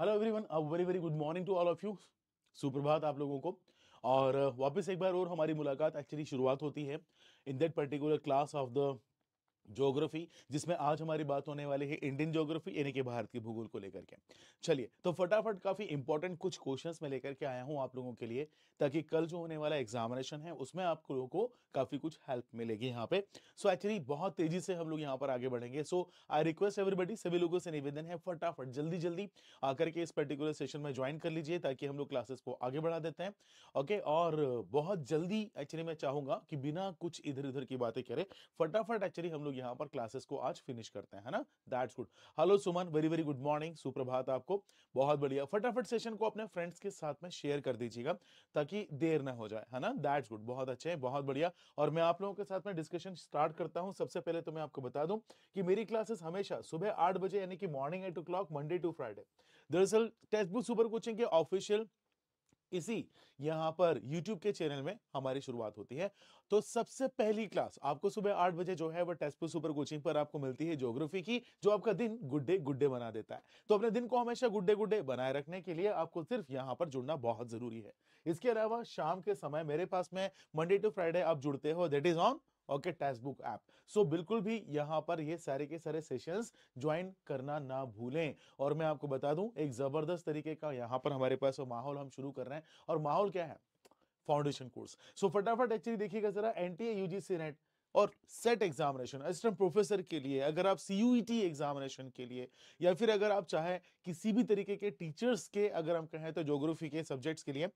Hello everyone uh very very good morning to all of you सुप्रभात आप लोगों को और वापस एक बार और हमारी मुलाकात एक्चुअली शुरुआत होती है in that particular class of the geography जिसमें आज हमारी बात होने वाली है इंडियन जोग्राफी यानी कि भारत भूगोल को लेकर के चलिए तो फटाफट काफी इंपॉर्टेंट कुछ क्वेश्चंस मैं लेकर के आया हूं आप लोगों के लिए ताकि कल जो होने वाला एग्जामिनेशन है उसमें आप लोगों को काफी कुछ हेल्प मिलेगी यहाँ पे सो एक्चुअली बहुत तेजी से हम लोग यहाँ पर आगे बढ़ेंगे सो आई रिक्वेस्ट एवरीबडी सभी लोगों से निवेदन है फटाफट जल्दी जल्दी आकर के इस पर्टिकुलर सेशन में ज्वाइन कर लीजिए ताकि हम लोग क्लासेस को आगे बढ़ा देते हैं ओके और बहुत जल्दी एक्चुअली मैं चाहूंगा कि बिना कुछ इधर उधर की बातें करें फटाफट एक्चुअली हम लोग यहाँ पर क्लासेस को आज फिनिश करते हैं ना that's good hello Suman very very good morning सुप्रभात आपको बहुत बढ़िया फटाफट सेशन को अपने फ्रेंड्स के साथ में शेयर कर दीजिएगा ताकि देर ना हो जाए है ना दैट्स गुड बहुत अच्छे हैं बहुत बढ़िया और मैं आप लोगों के साथ में डिस्कशन स्टार्ट करता हूँ सबसे पहले तो मैं आपको बता दूँ कि मेरी क्लासेस हमेशा सुबह आठ बजे यानी कि morning eight o'clock Monday to Friday दरअसल टेक्स्ट बुक सुपर कोचिंग के ऑफिशियल इसी यहाँ पर YouTube के चैनल में हमारी शुरुआत होती है तो सबसे पहली क्लास आपको सुबह आठ बजे जो है वह टेस्टपुर सुपर कोचिंग पर आपको मिलती है ज्योग्राफी की जो आपका दिन गुड्डे गुड्डे बना देता है तो अपने दिन को हमेशा गुड्डे गुड्डे बनाए रखने के लिए आपको सिर्फ यहाँ पर जुड़ना बहुत जरूरी है इसके अलावा शाम के समय मेरे पास में मंडे टू फ्राइडे आप जुड़ते हो that is on okay Testbook app so बिल्कुल भी यहाँ पर ये सारे के सारे सेशंस ज्वाइन करना ना भूलें और मैं आपको बता दूं एक जबरदस्त तरीके का यहाँ पर हमारे पास माहौल हम शुरू कर रहे हैं और माहौल क्या है फाउंडेशन कोर्स सो फटाफट एक्चुअली देखिएगा जरा एन टी नेट और सेट एग्जामिनेशन असिस्टेंट प्रोफेसर के लिए अगर आप सी एग्जामिनेशन e के लिए या फिर अगर आप चाहे किसी भी तरीके के टीचर्स के अगर हम कहें तो जोग्राफी के सब्जेक्ट्स के लिए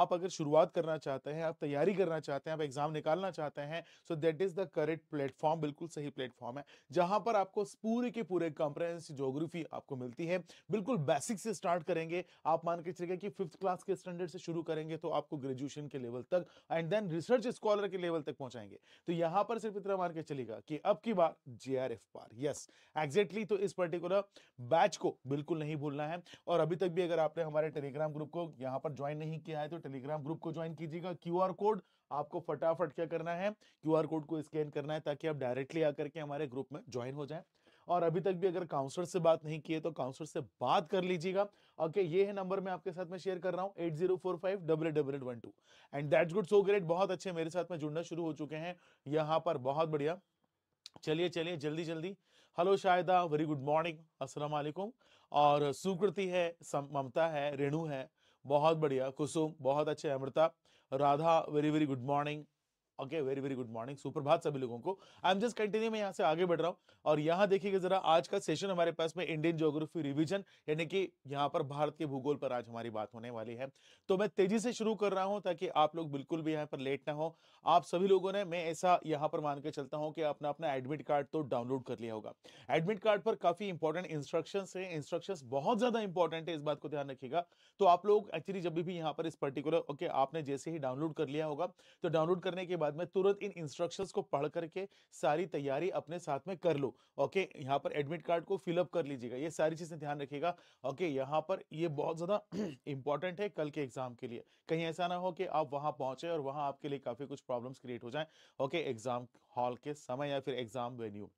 आप अगर शुरुआत करना चाहते हैं आप तैयारी करना चाहते हैं आप एग्जाम निकालना चाहते हैं so that is the correct platform बिल्कुल सही प्लेटफॉर्म है जहां पर आपको पूरे के पूरे कॉम्प्रहेंसिव जोग्राफी आपको मिलती है बिल्कुल बेसिक से स्टार्ट करेंगे आप मान के चलिए कि फिफ्थ क्लास के स्टैंडर्ड से शुरू करेंगे तो आपको ग्रेजुएशन के लेवल तक एंड देन रिसर्च स्कॉलर के लेवल तक पहुंचाएंगे तो यहां पर सिर्फ इतना मान के चलेगा कि अब की बार जे पार यस एग्जैक्टली तो इस पर्टिकुलर बैच को बिल्कुल नहीं नहीं भूलना है और अभी तक भी अगर आपने हमारे टेलीग्राम ग्रुप को यहाँ पर ज्वाइन नहीं किया है तो टेलीग्राम ग्रुप को ज्वाइन कीजिएगा क्यू कोड आपको फटाफट क्या करना है क्यू कोड को स्कैन करना है ताकि आप डायरेक्टली आकर के हमारे ग्रुप में ज्वाइन हो जाए और अभी तक भी अगर काउंसलर से बात नहीं किए तो काउंसलर से बात कर लीजिएगा ओके ये है नंबर मैं आपके साथ में शेयर कर रहा हूँ eight zero four five double double eight one two and that's good so great बहुत अच्छे मेरे साथ में जुड़ना शुरू हो चुके हैं यहाँ पर बहुत बढ़िया चलिए चलिए जल्दी जल्दी hello Shayda very good morning Aslam और सुकृति है ममता है रेणु है बहुत बढ़िया कुसुम बहुत अच्छे Amrita Radha very very good morning okay very very good morning सुप्रभात सभी लोगों को आई एम जस्ट कंटिन्यू मैं यहाँ से आगे बढ़ रहा हूँ और यहाँ देखिएगा जरा आज का सेशन हमारे पास में इंडियन ज्योग्राफी रिवीजन यानी कि यहाँ पर भारत के भूगोल पर आज हमारी बात होने वाली है तो मैं तेजी से शुरू कर रहा हूँ ताकि आप लोग बिल्कुल भी यहाँ पर लेट ना हो आप सभी लोगों ने मैं ऐसा यहाँ पर मान के चलता हूँ कि अपना अपना एडमिट कार्ड तो डाउनलोड कर लिया होगा एडमिट कार्ड पर काफी इंपॉर्टेंट इंस्ट्रक्शन है इंस्ट्रक्शन बहुत ज्यादा इंपॉर्टेंट है इस बात को ध्यान रखिएगा तो आप लोग एक्चुअली जब भी यहाँ पर इस पर्टिकुलर ओके आपने जैसे ही डाउनलोड कर लिया होगा तो डाउनलोड करने के बाद बाद में तुरंत इन इंस्ट्रक्शंस को पढ़ करके सारी तैयारी अपने साथ में कर लो ओके यहाँ पर एडमिट कार्ड को फिलअप कर लीजिएगा ये सारी चीज़ें ध्यान रखिएगा ओके यहाँ पर ये बहुत ज़्यादा इंपॉर्टेंट है कल के एग्जाम के लिए कहीं ऐसा ना हो कि आप वहां पहुंचे और वहां आपके लिए काफ़ी कुछ प्रॉब्लम क्रिएट हो जाए ओके एग्जाम हॉल के समय या फिर एग्जाम वेन्यू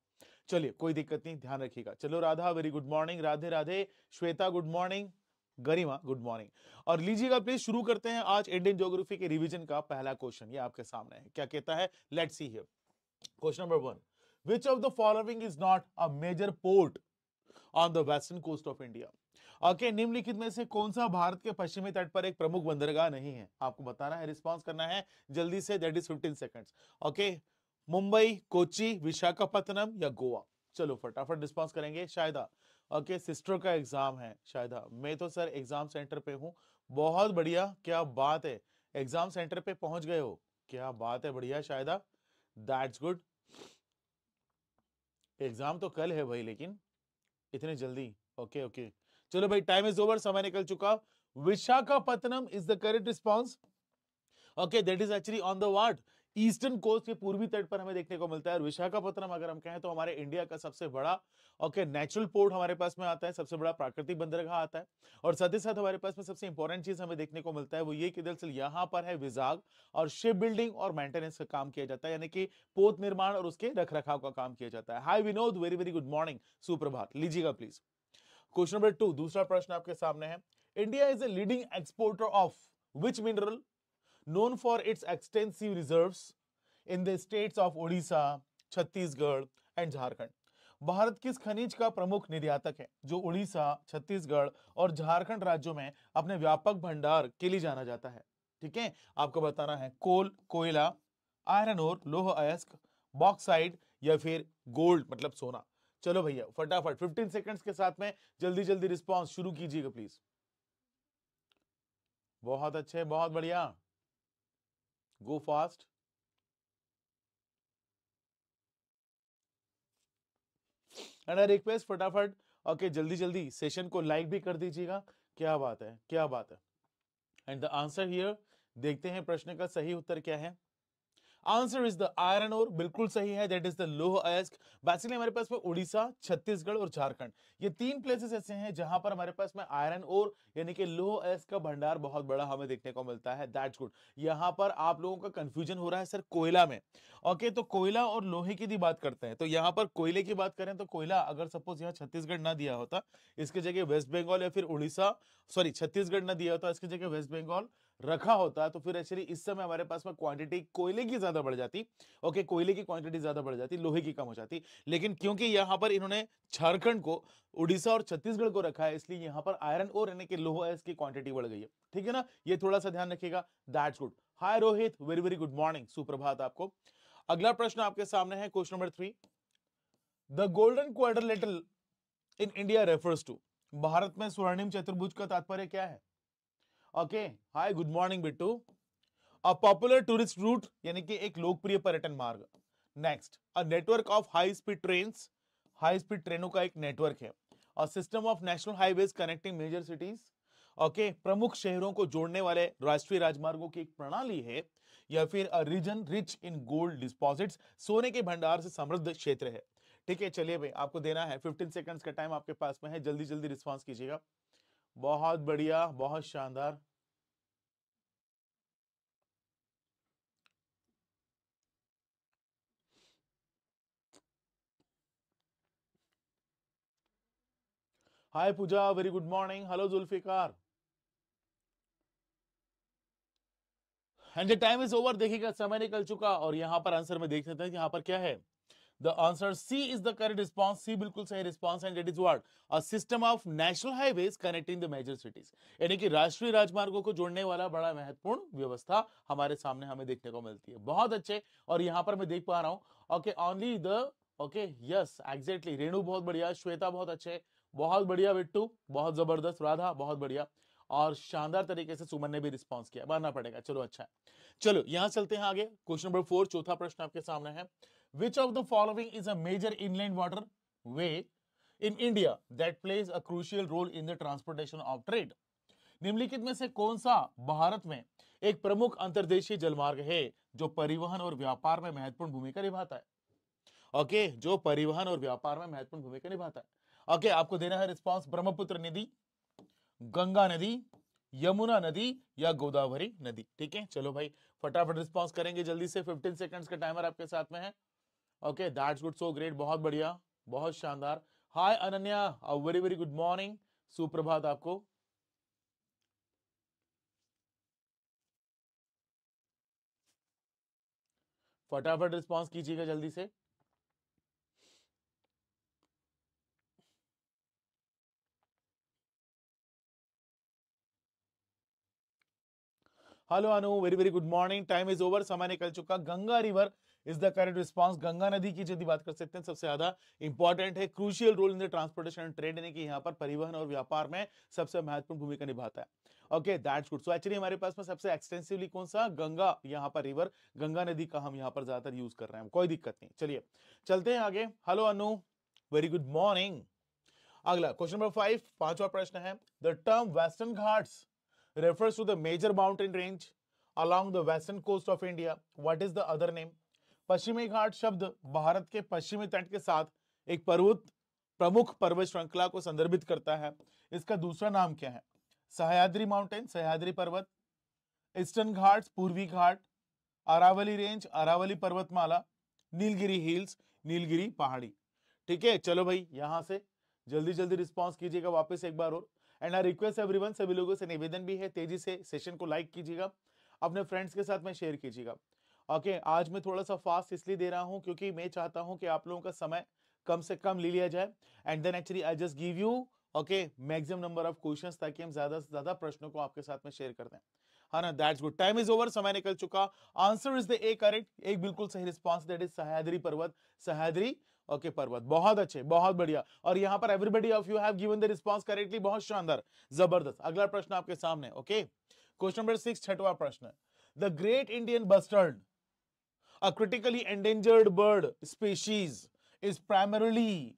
चलिए कोई दिक्कत नहीं ध्यान रखिएगा चलो Radha very good morning Radhe Radhe Shweta good morning Garima good morning और लीजिएगा प्लीज शुरू करते हैं आज इंडियन ज्योग्राफी के रिवीजन का पहला क्वेश्चन ये आपके सामने है क्या कहता है let see here question number one which of the following is not a major port on the western coast of India okay निम्नलिखित में से कौन सा भारत के पश्चिमी तट पर एक प्रमुख बंदरगाह नहीं है आपको बताना है रिस्पॉन्स करना है जल्दी से that is fifteen seconds okay Mumbai Kochi Visakhapatnam या गोवा चलो फटाफट रिस्पॉन्स करेंगे शायदा ओके सिस्टर का एग्ज़ाम है शायद हाँ। मैं तो सर एग्ज़ाम सेंटर पे हूँ बहुत बढ़िया क्या बात है एग्ज़ाम सेंटर पे पहुंच गए हो क्या बात है बढ़िया शायद दैट्स गुड एग्ज़ाम तो कल है भाई लेकिन इतने जल्दी ओके okay, ओके okay. चलो भाई टाइम इज ओवर समय निकल चुका Visakhapatnam is the correct response okay that is actually on the ward eastern coast के पूर्वी तट पर हमें देखने को मिलता है और विशाखापट्टनम अगर हम कहें तो हमारे इंडिया का सबसे बड़ा ओके नेचुरल पोर्ट हमारे पास में आता है सबसे बड़ा प्राकृतिक बंदरगाह आता है और साथ ही साथ हमारे पास में सबसे इंपॉर्टेंट चीज हमें देखने को मिलता है वो ये कि दरअसल यहाँ पर है विजाग और शिप बिल्डिंग और मेंटेनेंस का काम किया जाता है यानी कि पोत निर्माण और उसके रख रखाव का काम किया जाता है hi Vinod very very good morning सुप्रभात लीजिएगा प्लीज क्वेश्चन नंबर टू दूसरा प्रश्न आपके सामने है India is a leading exporter of which mineral known for its extensive reserves in the states of Odisha, Chhattisgarh and Jharkhand. Bharat किस खनिज का प्रमुख निर्यातक है जो उड़ीसा छत्तीसगढ़ और झारखंड राज्यों में अपने व्यापक भंडार के लिए जाना जाता है ठीक है आपको बताना है कोल कोयला आयरन और लोह अयस्क बॉक्साइड या फिर गोल्ड मतलब सोना चलो भैया फटाफट 15 सेकंड्स के साथ में जल्दी जल्दी रिस्पांस शुरू कीजिएगा प्लीज बहुत अच्छे बहुत बढ़िया go fast and I request फटाफट ओके जल्दी जल्दी सेशन को लाइक भी कर दीजिएगा क्या बात है क्या बात है एंड द आंसर हियर देखते हैं प्रश्न का सही उत्तर क्या है आंसर इज द आयरन और बिल्कुल सही है दैट इज द लोह अयस्क बेसिकली हमारे पास में उड़ीसा छत्तीसगढ़ और झारखंड ये तीन प्लेसेस ऐसे हैं जहां पर हमारे पास में आयरन और यानी कि लोह अयस्क का भंडार बहुत बड़ा हमें देखने को मिलता है दैट्स गुड यहां पर आप लोगों का कंफ्यूजन हो रहा है सर कोयला में ओके okay, तो कोयला और लोहे की भी बात करते हैं तो यहाँ पर कोयले की बात करें तो कोयला अगर सपोज यहाँ छत्तीसगढ़ ना दिया होता इसकी जगह वेस्ट बंगाल या फिर उड़ीसा सॉरी छत्तीसगढ़ ना दिया होता इसकी जगह वेस्ट बंगाल रखा होता तो फिर एक्चुअली इस समय हमारे पास में क्वांटिटी कोयले की ज्यादा बढ़ जाती ओके कोयले की क्वांटिटी ज्यादा बढ़ जाती लोहे की कम हो जाती लेकिन क्योंकि यहाँ पर इन्होंने झारखंड को उड़ीसा और छत्तीसगढ़ को रखा है इसलिए यहाँ पर आयरन और यानी कि लोहा की क्वांटिटी बढ़ गई है ठीक है ना ये थोड़ा सा ध्यान रखिएगा that's good hi Rohit very very good morning सुप्रभात आपको अगला प्रश्न आपके सामने है question number three the golden quarter in India refers to Bharat में स्वर्णिम चतुर्भुज का तात्पर्य क्या है okay hi good morning Bittu a popular tourist route यानी कि एक लोकप्रिय पर्यटन मार्ग next a network of high speed train high speed ट्रेनों का एक नेटवर्क है और system of national highway connecting major cities okay प्रमुख शहरों को जोड़ने वाले राष्ट्रीय राजमार्गो की एक प्रणाली है या फिर a region rich in gold deposits सोने के भंडार से समृद्ध क्षेत्र है ठीक है चलिए भाई आपको देना है 15 सेकंड्स का टाइम आपके पास में है जल्दी जल्दी रिस्पांस कीजिएगा बहुत बढ़िया बहुत शानदार hi Puja very good morning hello Zulfikar and the time is over देखिएगा समय निकल चुका और यहां पर आंसर में देख सकते हैं यहां पर क्या है The answer C is the correct response. C बिल्कुल सही response and it is what? A system of national highways connecting the major cities. यानी कि राष्ट्रीय राजमार्गों को जोड़ने वाला बड़ा महत्वपूर्ण व्यवस्था हमारे सामने हमें देखने को मिलती है बहुत अच्छे और यहाँ पर मैं देख पा रहा हूँ okay only the okay yes exactly Renu बहुत बढ़िया श्वेता बहुत अच्छे बहुत बढ़िया बिट्टू बहुत जबरदस्त राधा बहुत बढ़िया और शानदार तरीके से सुमन ने भी रिस्पॉन्स किया मानना पड़ेगा चलो अच्छा है चलो यहां चलते हैं आगे क्वेश्चन नंबर फोर चौथा प्रश्न आपके सामने है Which of the following is a major inland way in India that plays a crucial role in the transportation of trade? निम्नलिखित में से कौन सा भारत में एक प्रमुख अंतरदेशीय जलमार्ग है जो परिवहन और व्यापार में महत्वपूर्ण भूमिका निभाता है ओके okay, जो परिवहन और व्यापार में महत्वपूर्ण भूमिका निभाता है ओके okay, आपको देना है रिस्पॉन्स ब्रह्मपुत्र नदी गंगा नदी यमुना नदी या गोदावरी नदी ठीक है चलो भाई फटाफट रिस्पॉन्स करेंगे जल्दी से फिफ्टीन सेकेंड्स का टाइमर आपके साथ में है okay that's good so great बहुत बढ़िया बहुत शानदार hi Ananya very very good morning सुप्रभात आपको फटाफट रिस्पॉन्स कीजिएगा जल्दी से hello Anu very very good morning time is over समय निकल चुका Ganga river is the correct response Ganga नदी की यदि बात कर सकते हैं सबसे ज्यादा इंपॉर्टेंट है crucial role in the transportation and trade यानी कि यहाँ पर परिवहन और व्यापार में सबसे महत्वपूर्ण भूमिका निभाता है okay that's good so actually हमारे पास में सबसे एक्सटेंसिवली कौन सा गंगा यहाँ पर रिवर गंगा नदी का हम यहाँ पर ज्यादातर यूज कर रहे हैं कोई दिक्कत नहीं चलिए चलते हैं आगे hello Anu very good morning अगला क्वेश्चन नंबर फाइव पांचवा प्रश्न है the term western Ghats refers to the major mountain range along the western coast of India What is the other name पश्चिमी घाट शब्द भारत के पश्चिमी तट के साथ एक पर्वत प्रमुख पर्वत श्रृंखला को संदर्भित करता है इसका दूसरा नाम क्या है सहयाद्री माउंटेन सहयाद्री पर्वत ईस्टर्न घाट पूर्वी घाट अरावली रेंज अरावली पर्वतमाला नीलगिरी हिल्स नीलगिरी पहाड़ी ठीक है चलो भाई यहाँ से जल्दी जल्दी रिस्पॉन्स कीजिएगा वापस एक बार और एंड आई रिक्वेस्ट एवरीवन सभी लोगों से निवेदन भी है तेजी से सेशन को लाइक कीजिएगा अपने फ्रेंड्स के साथ में शेयर कीजिएगा ओके okay, आज मैं थोड़ा सा फास्ट इसलिए दे रहा हूं क्योंकि मैं चाहता हूं कि आप लोगों का समय कम से कम ले लिया जाए and then actually I just give you okay maximum number of questions ताकि हम ज्यादा से ज्यादा प्रश्नों को आपके साथ में शेयर कर दें हाँ ना that's good time is over समय निकल चुका answer is the A correct एक बिल्कुल सही रिस्पॉन्स दैट इज सहायद्री पर्वत सहायद्री ओके okay, पर्वत बहुत अच्छे बहुत बढ़िया और यहाँ पर everybody of you have given the response correctly बहुत शानदार जबरदस्त अगला प्रश्न आपके सामने ओके क्वेश्चन नंबर सिक्स छठवा प्रश्न the great Indian bustard A critically endangered bird species is primarily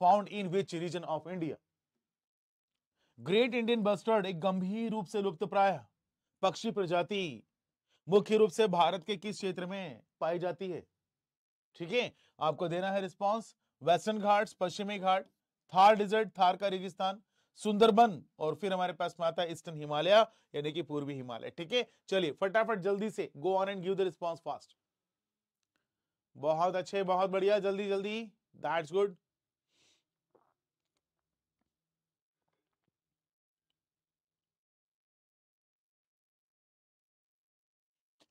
found in which region of India? Great Indian bustard एक गंभीर रूप से लुप्त प्राय पक्षी प्रजाति मुख्य रूप से भारत के किस क्षेत्र में पाई जाती है ठीक है आपको देना है रिस्पांस वेस्टर्न घाट पश्चिमी घाट थार डिजर्ट थार का रेगिस्तान सुंदरबन और फिर हमारे पास में आता है ईस्टर्न हिमालय यानी कि पूर्वी हिमालय ठीक है चलिए फटाफट जल्दी से go on and give the response fast बहुत अच्छे बहुत बढ़िया जल्दी जल्दी that's good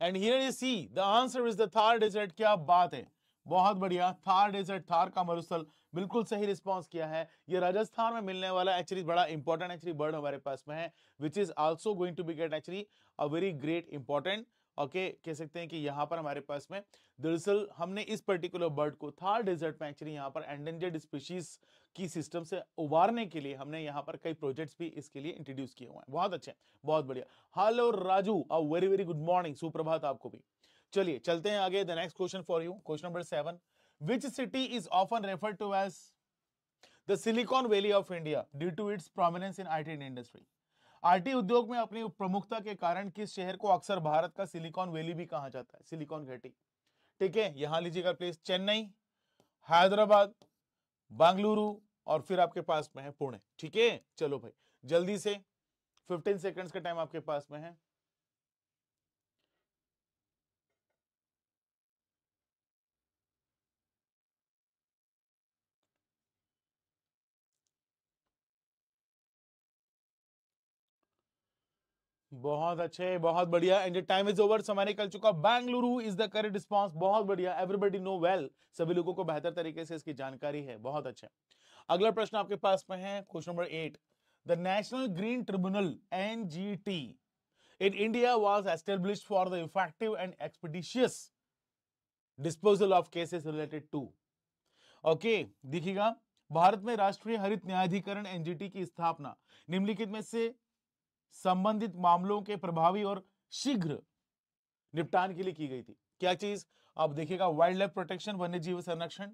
and here you see the answer is the Thar desert क्या बात है बहुत बढ़िया थार डेजर्ट थार का मरुस्थल बिल्कुल सही रिस्पांस किया है ये राजस्थान में मिलने वाला एक्चुअली बड़ा इंपॉर्टेंट एक्चुअली बर्ड हमारे पास में है which is also going to be get actually a very great important okay कह सकते हैं कि यहाँ पर हमारे पास में दरअसल हमने इस पर्टिकुलर बर्ड को थार डेजर्ट में एक्चुअली यहाँ पर एंडेंजर्ड स्पीशीज की सिस्टम से उबारने के लिए हमने यहाँ पर कई प्रोजेक्ट्स भी इसके लिए इंट्रोड्यूस किए हुए हैं बहुत अच्छे बहुत बढ़िया hello Raju a very very good morning सुप्रभात आपको भी चलिए चलते हैं आगे the next question for you question number seven which city is often refer to as the silicon valley of India due to its prominence in I industry RT उद्योग में अपनी प्रमुखता के कारण किस शहर को अक्सर भारत का सिलिकॉन वैली भी कहा जाता है सिलिकॉन घाटी ठीक है यहां लीजिएगा प्लेस चेन्नई हैदराबाद बांगलुरु और फिर आपके पास में है पुणे ठीक है चलो भाई जल्दी से 15 सेकंड्स का टाइम आपके पास में है बहुत अच्छे बहुत बढ़िया एंड टाइम इज ओवर समय निकल चुका Bengaluru is the correct response बहुत बढ़िया एवरीबडी नो वेल सभी लोगों को बेहतर तरीके से इसकी जानकारी है बहुत अच्छे अगला प्रश्न आपके पास में है question number eight the national green tribunal NGT in India was establish for the effective and expeditious disposal of cases related to okay देखिएगा भारत में राष्ट्रीय हरित न्यायाधिकरण एनजीटी की स्थापना निम्नलिखित में से संबंधित मामलों के प्रभावी और शीघ्र निपटान के लिए की गई थी क्या चीज आप देखिएगा वाइल्ड लाइफ प्रोटेक्शन वन्य जीव संरक्षण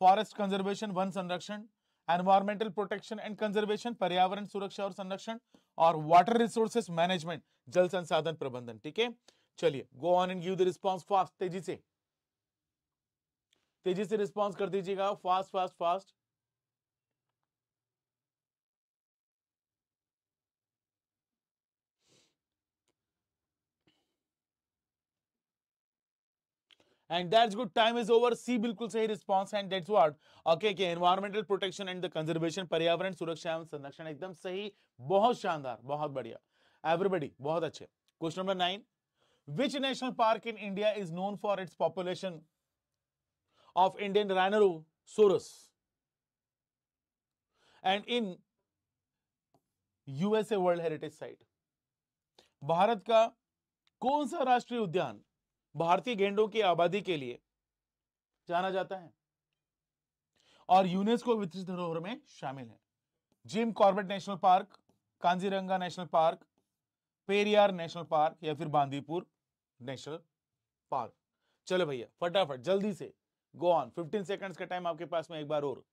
फॉरेस्ट कंजर्वेशन वन संरक्षण एनवायरमेंटल प्रोटेक्शन एंड कंजर्वेशन पर्यावरण सुरक्षा और संरक्षण और वाटर रिसोर्सेस मैनेजमेंट जल संसाधन प्रबंधन ठीक है चलिए go on and give the response fast तेजी से तेजी से रिस्पॉन्स कर दीजिएगा fast fast fast and that's good time is over c bilkul sahi response and that's what okay okay environmental protection and the conservation पर्यावरण सुरक्षा एवं संरक्षण एकदम सही बहुत शानदार बहुत बढ़िया एवरीबॉडी बहुत अच्छे question number nine which national park in India is known for its population of Indian rhinoceros and in USA world heritage site Bharat का कौन सा राष्ट्रीय उद्यान भारतीय गेंडों की आबादी के लिए जाना जाता है और यूनेस्को वितरित धरोहर में शामिल है Jim Corbett national park Kaziranga national park Periyar national park या फिर बांदीपुर नेशनल पार्क चलो भैया फटाफट जल्दी से गो ऑन फिफ्टीन सेकंड्स का टाइम आपके पास में एक बार और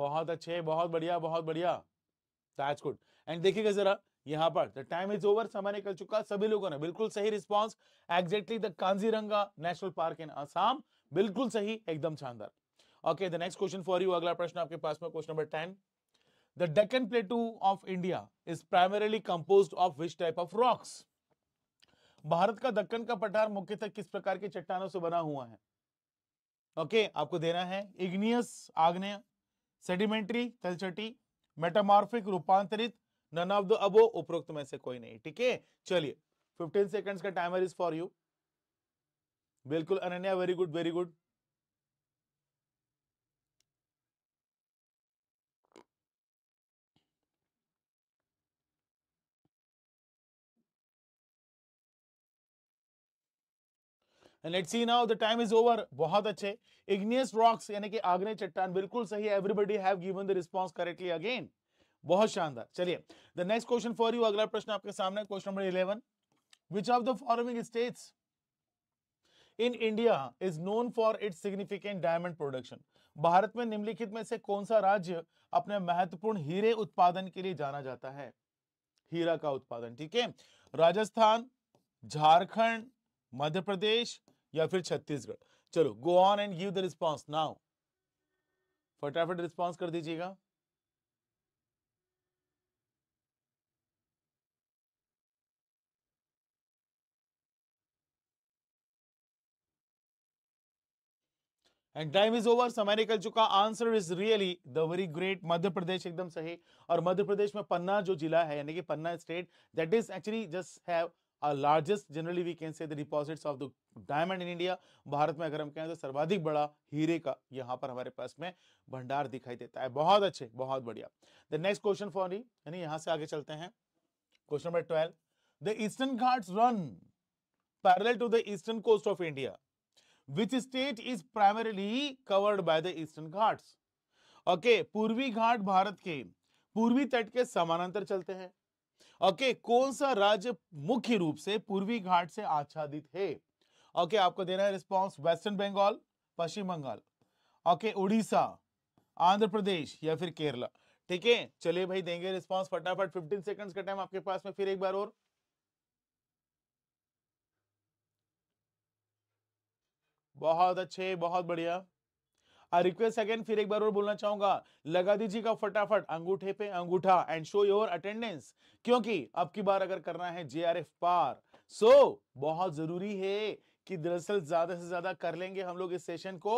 बहुत अच्छे बहुत बढ़िया बहुत बढ़िया गुड एंड देखिएगा जरा यहाँ पर द टाइम इज ओवर समय निकल चुका सभी लोगों ने बिल्कुल सही response exactly the Kaziranga national park in Assam बिल्कुल सही एकदम शानदार okay the next question for you अगला प्रश्न आपके पास में question number ten the Deccan plateau of India is primarily compose of which type of rocks Bharat का दक्कन का पठार मुख्यतः किस प्रकार के चट्टानों से बना हुआ है ओके okay, आपको देना है इग्नियस आग्नेय सेडिमेंट्री तलचटी मेटामॉर्फिक रूपांतरित नन ऑफ द अबो उपरोक्त में से कोई नहीं ठीक है चलिए 15 सेकंड्स का टाइमर इज फॉर यू बिल्कुल Ananya very good very good let let's see now the time is over बहुत अच्छे इग्नियस रॉक्स यानी कि आग्नेय चट्टान बिल्कुल सही everybody have given the response correctly again बहुत शानदार चलिए the next question for you अगला प्रश्न आपके सामने question number eleven which of the following states in India is known for its significant diamond production Bharat में निम्नलिखित में से कौन सा राज्य अपने महत्वपूर्ण हीरे उत्पादन के लिए जाना जाता है हीरा का उत्पादन ठीक है राजस्थान झारखंड मध्य प्रदेश या फिर छत्तीसगढ़ चलो go on and give the response now फटाफट रिस्पॉन्स कर दीजिएगा एंड टाइम इज ओवर समय निकल चुका answer is really the very great Madhya Pradesh एकदम सही और मध्य प्रदेश में पन्ना जो जिला है यानी कि Panna state that is actually just have largest generally we can say the deposits of the diamond in India Bharat में अगर हम कहें तो सर्वाधिक बड़ा हीरे का यहाँ पर हमारे पास में भंडार दिखाई देता है बहुत अच्छे बहुत बढ़िया द नेक्स्ट क्वेश्चन फॉर यानी यहाँ से आगे चलते हैं question number twelve the eastern Ghat run parallel to the eastern coast of India which state is primarily covered by the eastern Ghats okay पूर्वी घाट भारत के पूर्वी तट के समानांतर चलते हैं ओके okay, कौन सा राज्य मुख्य रूप से पूर्वी घाट से आच्छादित है ओके okay, आपको देना है response western Bengal Paschim Bengal okay Orissa Andhra Pradesh या फिर केरला ठीक है चलिए भाई देंगे रिस्पांस फटाफट 15 सेकंड्स का टाइम आपके पास में फिर एक बार और बहुत अच्छे बहुत बढ़िया आई रिक्वेस्ट अगेन फिर एक बार और बोलना चाहूंगा लगा दीजिएगा फटाफट अंगूठे पे अंगूठा एंड शो योर अटेंडेंस क्योंकि अब की बार अगर करना है जेआरएफ पार सो so, बहुत जरूरी है कि दरअसल ज्यादा से ज्यादा कर लेंगे हम लोग इस सेशन को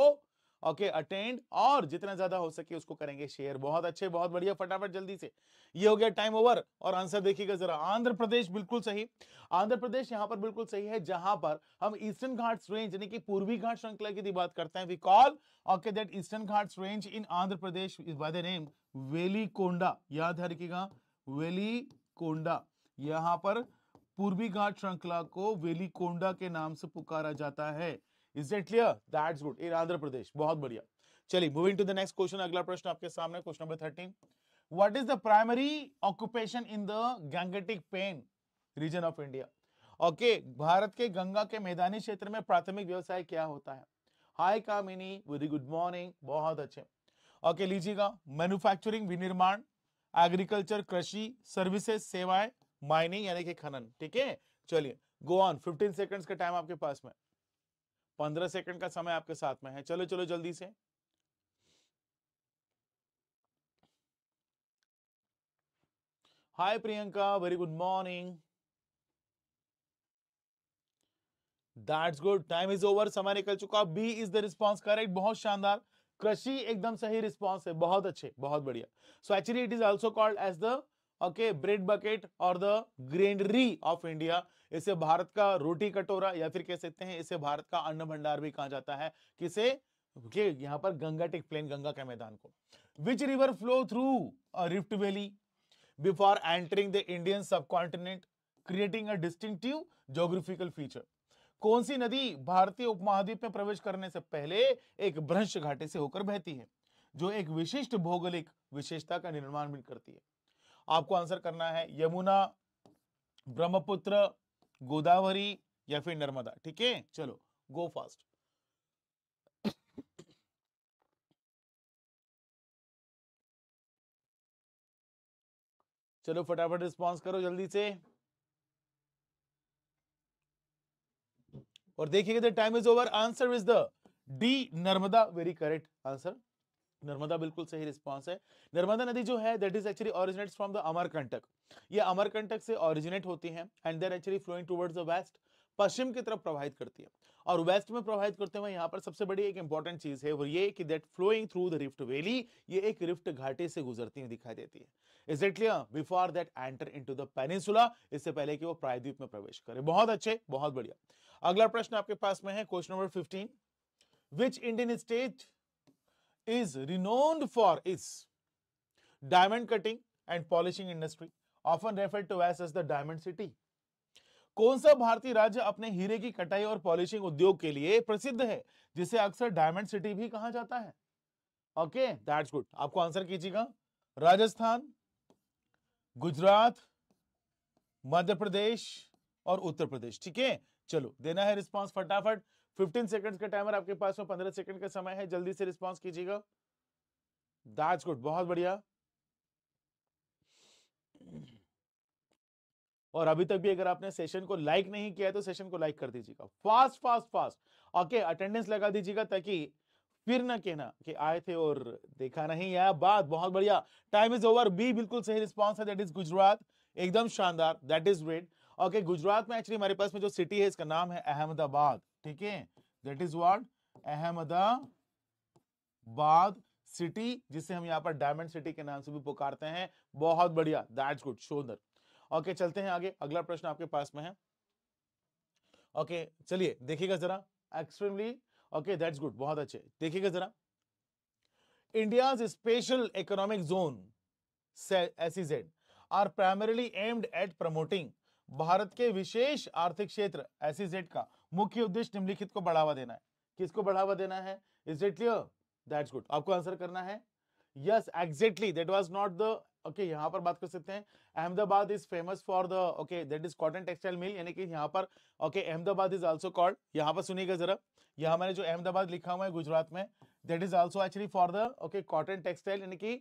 ओके अटेंड और जितना ज्यादा हो सके उसको करेंगे शेयर बहुत अच्छे बहुत बढ़िया फटाफट जल्दी से ये हो गया टाइम ओवर और आंसर देखिएगा जरा आंध्र प्रदेश बिल्कुल सही आंध्र प्रदेश यहाँ पर बिल्कुल सही है जहां पर हम ईस्टर्न घाट रेंज यानी कि पूर्वी घाट श्रृंखला की बात करते हैं we call okay that eastern Ghat range in Andhra Pradesh is by the name Velikonda याद है रखिएगा वेली कोंडा यहां पर पूर्वी घाट श्रृंखला को वेली कोंडा के नाम से पुकारा जाता है is it clear that's good in Andhra Pradesh बहुत बढ़िया चलिए moving to the next question अगला प्रश्न आपके सामने question number thirteen what is the primary occupation in the Gangetic Plain region of India okay Bharat के गंगा के मैदानी क्षेत्र में प्राथमिक व्यवसाय क्या होता है hi Kamini very good morning बहुत अच्छे ओके लीजिएगा मैन्युफैक्चरिंग विनिर्माण एग्रीकल्चर कृषि सर्विसेज सेवाएं माइनिंग यानी कि खनन ठीक है चलिए गो ऑन 15 सेकंड्स का टाइम आपके पास में पंद्रह सेकंड का समय आपके साथ में है चलो चलो जल्दी से hi Priyanka very good morning that's good time is over समय निकल चुका B is the response correct बहुत शानदार कृषि एकदम सही रिस्पॉन्स है बहुत अच्छे बहुत बढ़िया so actually it is also called as the okay bread bucket और द ग्रेनरी ऑफ इंडिया इसे भारत का रोटी कटोरा या फिर कह सकते हैं इसे भारत का अन्न भंडार भी कहा जाता है किसे ये यहाँ पर गंगा टेक प्लेन गंगा के मैदान को which river flow through rift valley before entering the Indian subcontinent creating a distinctive geographical feature कौन सी नदी भारतीय उपमहाद्वीप में प्रवेश करने से पहले एक भ्रंश घाटी से होकर बहती है जो एक विशिष्ट भौगोलिक विशेषता का निर्माण भी करती है आपको आंसर करना है यमुना ब्रह्मपुत्र गोदावरी या फिर नर्मदा ठीक है चलो गो फास्ट चलो फटाफट रिस्पॉन्स करो जल्दी से और देखिए the time is over answer is the D Narmada very correct answer Narmada बिल्कुल सही रिस्पॉन्स है नर्मदा नदी जो है that is actually originate from the Amarkantak ये अमरकंटक से ओरिजिनेट होती है and there actually flowing towards the west पश्चिम की तरफ प्रभावित करती है और वेस्ट में प्रभावित करते हुए यहाँ पर सबसे बड़ी एक इंपॉर्टेंट चीज है वो ये कि that flowing through the rift valley ये एक रिफ्ट घाटी से गुजरती हुई दिखाई देती है is it clear before that enter into the peninsula इससे पहले कि वो प्रायद्वीप में प्रवेश करे बहुत अच्छे बहुत बढ़िया अगला प्रश्न आपके पास में है question number fifteen which Indian state is renowned for its diamond cutting and polishing industry, often referred to as, as the diamond city. कौन सा भारतीय राज्य अपने हीरे की कटाई और पॉलिशिंग उद्योग के लिए प्रसिद्ध है जिसे अक्सर डायमंड सिटी भी कहा जाता है ओके दैट्स गुड आपको आंसर कीजिएगा राजस्थान गुजरात मध्य प्रदेश और उत्तर प्रदेश ठीक है चलो देना है रिस्पांस फटाफट 15 सेकंड्स का टाइमर आपके पास में 15 सेकंड का समय है जल्दी से रिस्पॉन्स कीजिएगा दैट्स गुड बहुत बढ़िया और अभी तक भी अगर आपने सेशन को लाइक नहीं किया है तो सेशन को लाइक कर दीजिएगा fast fast fast okay attendance लगा दीजिएगा ताकि फिर ना कहना कि आए थे और देखा नहीं यार बात बहुत बढ़िया टाइम इज ओवर बी बिल्कुल सही रिस्पॉन्स है दैट इज गुजरात एकदम शानदार that is great okay Gujarat में एक्चुअली हमारे पास में जो सिटी है इसका नाम है अहमदाबाद ठीक है that is what Ahmedabad city जिसे हम यहाँ पर डायमंड सिटी के नाम से भी पुकारते हैं बहुत बढ़िया दैट्स गुड शोधर ओके चलते हैं आगे अगला प्रश्न आपके पास में है ओके चलिए देखिएगा जरा एक्सट्रीमली ओके दैट्स गुड बहुत अच्छे देखिएगा जरा India special economic zone SEZ are primarily aimed at promoting Bharat के विशेष आर्थिक क्षेत्र एसीजेड e का मुख्य उद्देश्य निम्नलिखित को बढ़ावा देना है किसको बढ़ावा देना है is it clear that's good आपको आंसर करना है yes exactly that was not the okay यहाँ पर बात कर सकते हैं Ahmedabad is famous for the okay that is cotton textile mill यानी कि यहाँ पर okay Ahmedabad is also called यहां पर सुनिएगा जरा यहां मैंने जो अहमदाबाद लिखा हुआ है गुजरात में that is also actually for the okay cotton textile यानी कि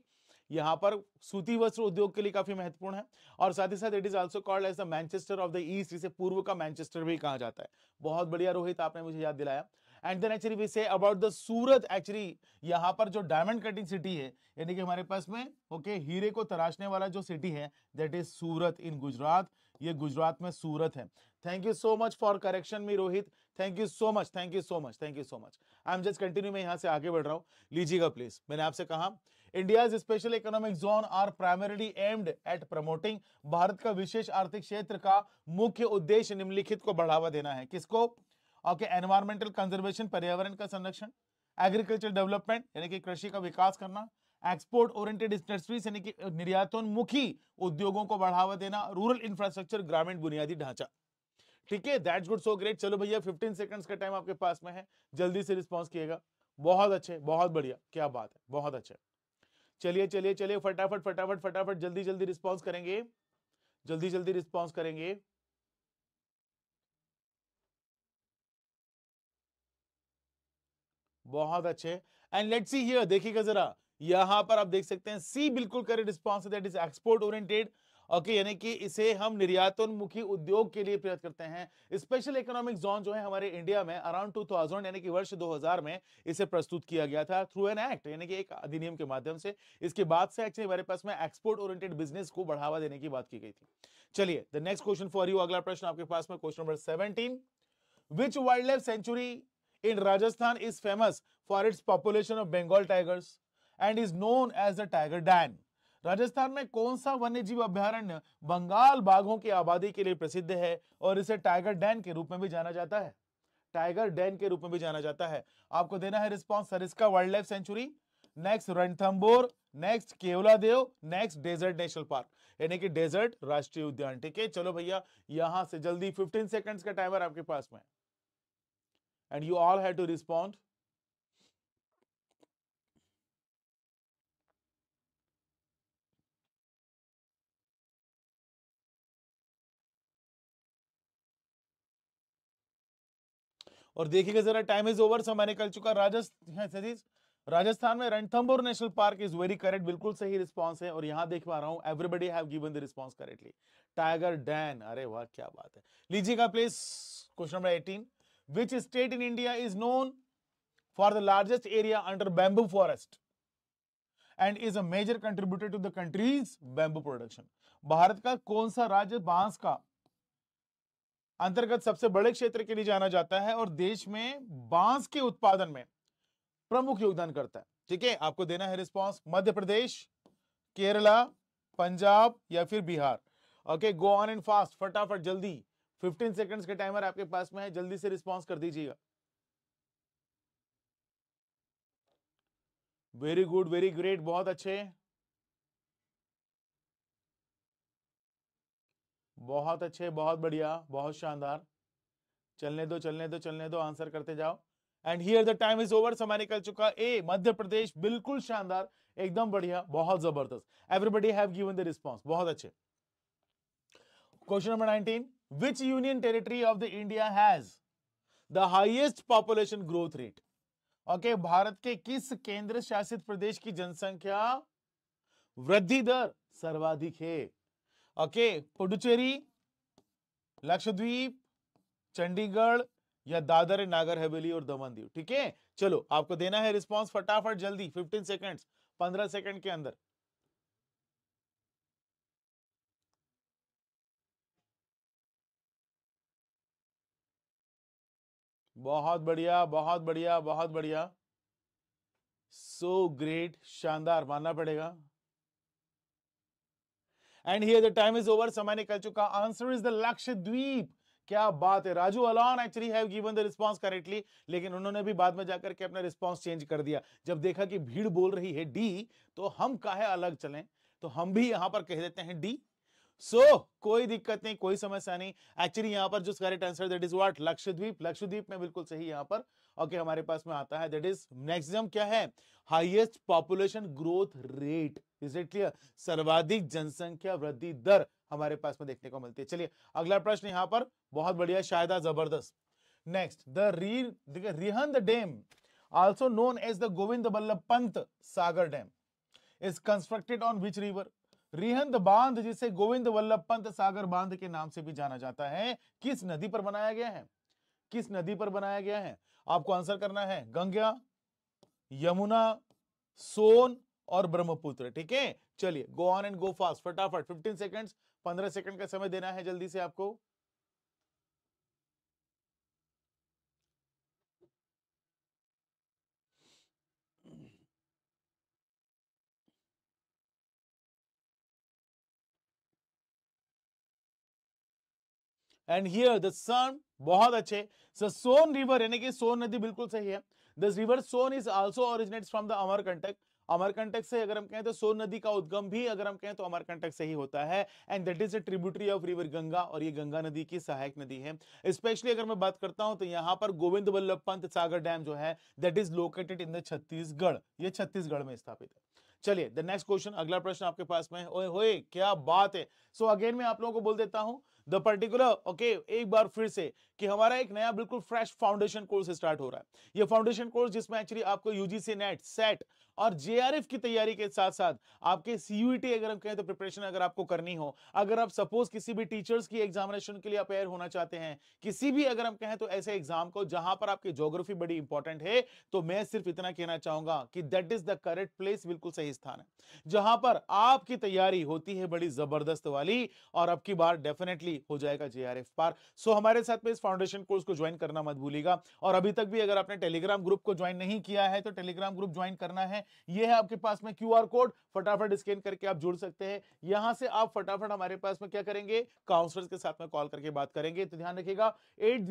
यहाँ पर सूती वस्त्र उद्योग के लिए काफी महत्वपूर्ण है और साथ ही साथ it is also called as the Manchester of the east इसे पूर्व का मैनचेस्टर भी कहा जाता है बहुत बढ़िया रोहित आपने मुझे याद दिलाया and then actually we say about the Surat actually यहाँ पर जो डायमंड कटिंग सिटी है यानी कि हमारे पास में ओके okay, हीरे को तराशने वाला जो सिटी है that is Surat in Gujarat ये गुजरात में सूरत है thank you so much for correction me Rohit thank you so much thank you so much thank you so much I am just continue मैं यहाँ से आगे बढ़ रहा हूँ लीजिएगा प्लीज मैंने आपसे कहा India's special economic zone are primarily aimed at promoting Bharat का विशेष आर्थिक क्षेत्र का मुख्य उद्देश्य निम्नलिखित को बढ़ावा देना है किसको ओके एनवायरमेंटल कंजर्वेशन पर्यावरण का संरक्षण एग्रीकल्चर डेवलपमेंट यानी कि कृषि का विकास करना एक्सपोर्ट ओरिएंटेड इंडस्ट्रीज यानी कि निर्यातोन्मुखी उद्योगों को बढ़ावा देना रूरल इंफ्रास्ट्रक्चर ग्रामीण बुनियादी ढांचा ठीक है दैट्स गुड सो ग्रेट चलो भैया 15 सेकंड्स का टाइम आपके पास में है जल्दी से रिस्पॉन्स किएगा बहुत अच्छे बहुत बढ़िया क्या बात है बहुत अच्छा चलिए चलिए चलिए फटाफट फटाफट फटाफट जल्दी जल्दी रिस्पॉन्स करेंगे जल्दी जल्दी रिस्पॉन्स करेंगे बहुत अच्छे एंड लेट सी हियर देखिएगा जरा यहां पर आप देख सकते हैं सी बिल्कुल correct response that is export oriented okay यानी कि इसे हम निर्यातोन्मुखी उद्योग के लिए प्रयोग करते हैं स्पेशल इकोनॉमिक जोन जो है हमारे इंडिया में अराउंड टू थाउजेंड यानी कि वर्ष 2000 में इसे प्रस्तुत किया गया था थ्रू एन एक्ट यानी कि एक अधिनियम के माध्यम से इसके बाद से एक्चुअली हमारे पास में एक्सपोर्ट ओरिएंटेड बिजनेस को बढ़ावा देने की बात की गई थी चलिए the next question for you अगला प्रश्न आपके पास में question number seventeen which wildlife sanctuary in Rajasthan is famous for its population of Bengal tigers and is known as the tiger den Rajasthan में कौन सा वन्य जीव अभ्यारण्य बंगाल बाघों की आबादी के लिए प्रसिद्ध है और इसे टाइगर डैन के रूप में भी जाना जाता है टाइगर डैन के रूप में भी जाना जाता है आपको देना है response Sariska wildlife sanctuary next Ranthambore next Keoladeo next desert national park यानी कि डेजर्ट राष्ट्रीय उद्यान ठीक है चलो भैया यहां से जल्दी 15 सेकंड्स का टाइमर आपके पास में and you all have to respond और देखिएगा जरा टाइम इज ओवर सो मैंने कल चुका राजस्थान राजस्थान में Ranthambore national park is very correct बिल्कुल सही रिस्पांस है और यहाँ देख पा रहा हूँ everybody have given the response correctly tiger den अरे वाह क्या बात है लीजिएगा please question number 18 which state in India is known for the largest area under bamboo forest and is a major contributor to the country's bamboo production Bharat का कौन सा राज्य बांस का अंतर्गत सबसे बड़े क्षेत्र के लिए जाना जाता है और देश में बांस के उत्पादन में प्रमुख योगदान करता है ठीक है आपको देना है रिस्पॉन्स मध्य प्रदेश केरला पंजाब या फिर Bihar okay go on and fast फटाफट जल्दी 15 सेकंड्स का टाइमर आपके पास में है जल्दी से रिस्पॉन्स कर दीजिएगा वेरी गुड वेरी ग्रेट बहुत अच्छे बहुत अच्छे बहुत बढ़िया बहुत शानदार चलने दो चलने दो चलने दो आंसर करते जाओ and here the time is over समय निकल चुका ए मध्य प्रदेश बिल्कुल शानदार एकदम बढ़िया बहुत जबरदस्त everybody have given the response बहुत अच्छे question number 19 which union territory of the India has the highest population growth rate okay Bharat के किस केंद्र शासित प्रदेश की जनसंख्या वृद्धि दर सर्वाधिक है ओके पुडुचेरी लक्षद्वीप चंडीगढ़ या दादर नागर हवेली और दमन दीव ठीक है चलो आपको देना है रिस्पॉन्स फटाफट जल्दी 15 सेकंड्स 15 सेकंड के अंदर बहुत बढ़िया बहुत बढ़िया बहुत बढ़िया सो ग्रेट शानदार मानना पड़ेगा and here the time is over समय निकल चुका आंसर इज द लक्षद्वीप क्या बात है Raju alone actually have given the response correctly लेकिन उन्होंने भी बाद में जाकर के अपना रिस्पांस चेंज कर दिया जब देखा कि भीड़ बोल रही है डी तो हम काहे अलग चलें तो हम भी यहां पर कह देते हैं डी सो so, कोई दिक्कत नहीं कोई समस्या नहीं एक्चुअली यहां पर जो correct answer that is what Lakshadweep Lakshadweep में बिल्कुल सही यहां पर ओके okay, हमारे पास में आता है दैट इज मैक्सिमम क्या है highest population growth rate is it clear सर्वाधिक जनसंख्या वृद्धि दर हमारे पास में देखने को मिलती है चलिए अगला प्रश्न यहाँ पर बहुत बढ़िया शायद जबरदस्त नेक्स्ट द री देखिए Rihand dam also known as the Govind Ballabh Pant Sagar dam is constructed on which river Rihand बांध जिसे गोविंद वल्लभ पंत सागर बांध के नाम से भी जाना जाता है किस नदी पर बनाया गया है किस नदी पर बनाया गया है आपको आंसर करना है गंगा यमुना सोन और ब्रह्मपुत्र ठीक है चलिए go on and go fast फटाफट 15 सेकंड्स 15 सेकंड का समय देना है जल्दी से आपको एंड हियर द सन बहुत अच्छे सो सोन रिवर यानी कि सोन नदी बिल्कुल सही है this river Son is also originate from the Amarkantak Amarkantak से अगर हम कहें तो सोन नदी का उद्गम भी अगर हम कहें तो अमरकंटक से ही होता है and that is a tributary of river Ganga और ये गंगा नदी की सहायक नदी है स्पेशली अगर मैं बात करता हूं तो यहां पर गोविंद वल्लभ पंत सागर डैम जो है that is located in the Chhattisgarh ये छत्तीसगढ़ में स्थापित है चलिए द नेक्स्ट क्वेश्चन अगला प्रश्न आपके पास में ओए होए क्या बात है सो so अगेन मैं आप लोगों को बोल देता हूं द पर्टिकुलर ओके एक बार फिर से कि हमारा एक नया बिल्कुल फ्रेश फाउंडेशन कोर्स स्टार्ट हो रहा है ये फाउंडेशन कोर्स जिसमें एक्चुअली आपको यूजीसी नेट सेट और जेआरएफ की तैयारी के साथ साथ आपके सीयूईटी e अगर हम कहें तो प्रिपरेशन अगर आपको करनी हो अगर आप सपोज किसी भी टीचर्स की एग्जामिनेशन के लिए अपेयर होना चाहते हैं किसी भी अगर हम कहें तो ऐसे एग्जाम को जहां पर आपकी ज्योग्राफी बड़ी इंपॉर्टेंट है तो मैं सिर्फ इतना कहना चाहूंगा कि that is the correct place बिल्कुल सही स्थान है जहां पर आपकी तैयारी होती है बड़ी जबरदस्त वाली और अब बार डेफिनेटली हो जाएगा जेआरएफ पार सो हमारे साथ में इस फाउंडेशन कोर्स को ज्वाइन करना मत भूलिएगा और अभी तक भी अगर आपने टेलीग्राम ग्रुप को ज्वाइन नहीं किया है तो टेलीग्राम ग्रुप ज्वाइन करना है हैं ये है आपके पास में क्यूआर कोड फटाफट स्कैन करके आप जुड़ सकते हैं यहां से आप फटाफट हमारे पास में क्या करेंगे काउंसलर के साथ में कॉल करके बात करेंगे तो ध्यान रखिएगा एट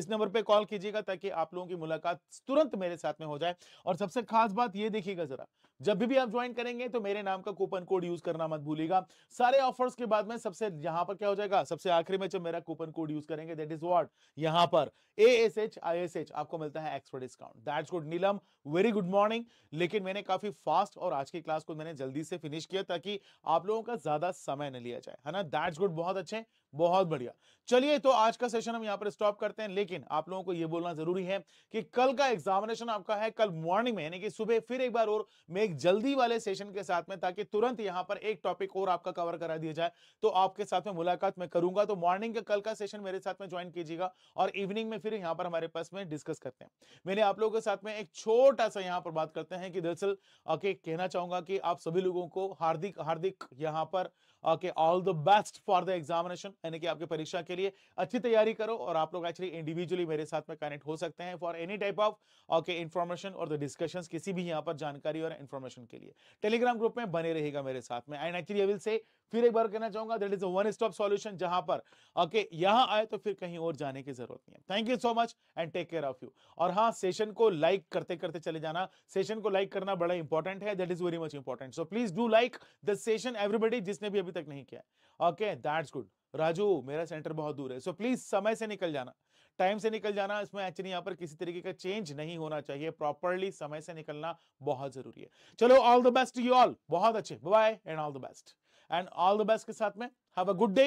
इस नंबर पर कॉल कीजिएगा ताकि आप लोगों की मुलाकात तुरंत मेरे साथ में हो जाए और सबसे खास बात ये देखिएगा जरा जब भी, भी आप ज्वाइन करेंगे तो मेरे नाम का कूपन कोड यूज करना मत भूलिएगा सारे ऑफर्स के बाद में सबसे यहां पर क्या हो जाएगा सबसे आखिरी में जब मेरा कूपन कोड यूज करेंगे दैट इज व्हाट यहां पर A S H I S H आपको मिलता है expert discount that's good Neelam very good morning लेकिन मैंने काफी फास्ट और आज की क्लास को मैंने जल्दी से फिनिश किया ताकि आप लोगों का ज्यादा समय न लिया जाए है ना दैट्स गुड बहुत अच्छे बहुत बढ़िया चलिए तो आज का सेशन हम यहाँ पर स्टॉप करते हैं लेकिन आप लोगों को यह बोलना जरूरी है कि कल का एग्जामिनेशन आपका है कल मॉर्निंग में यानी कि सुबह फिर एक बार और मैं एक जल्दी वाले सेशन के साथ में ताकि तुरंत यहाँ पर एक टॉपिक और आपका कवर करा दिया जाए तो आपके साथ में मुलाकात मैं करूंगा तो मॉर्निंग का कल का सेशन मेरे साथ में ज्वाइन कीजिएगा और इवनिंग में फिर यहाँ पर हमारे पास में डिस्कस करते हैं मैंने आप लोगों के साथ में एक छोटा सा यहाँ पर बात करते हैं कि दरअसल कहना चाहूंगा कि आप सभी लोगों को हार्दिक हार्दिक यहाँ पर okay all the best for the examination यानी कि आपकी परीक्षा के लिए अच्छी तैयारी करो और आप लोग एक्चुअली इंडिविजुअली मेरे साथ में कनेक्ट हो सकते हैं for any type of okay information और द डिस्कशन किसी भी यहां पर जानकारी और इन्फॉर्मेशन के लिए टेलीग्राम ग्रुप में बने रहेगा मेरे साथ में and actually I will say फिर एक बार कहना चाहूंगा that is one stop solution जहां पर ओके okay, यहां आए तो फिर कहीं और जाने की जरूरत नहीं है thank you so much and take care of you और हाँ सेशन को लाइक करते करते चले जाना सेशन को लाइक करना बड़ा इंपॉर्टेंट है that is very much important so please do like the session everybody जिसने भी अभी तक नहीं किया ओके दैट्स गुड राजू मेरा सेंटर बहुत दूर है सो so, प्लीज समय से निकल जाना टाइम से निकल जाना इसमें एक्चुअली यहाँ पर किसी तरीके का चेंज नहीं होना चाहिए प्रॉपरली समय से निकलना बहुत जरूरी है चलो all the best you all बहुत अच्छे bye and all the best and all the best के साथ में हैव अ गुड डे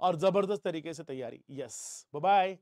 और जबरदस्त तरीके से तैयारी यस बाय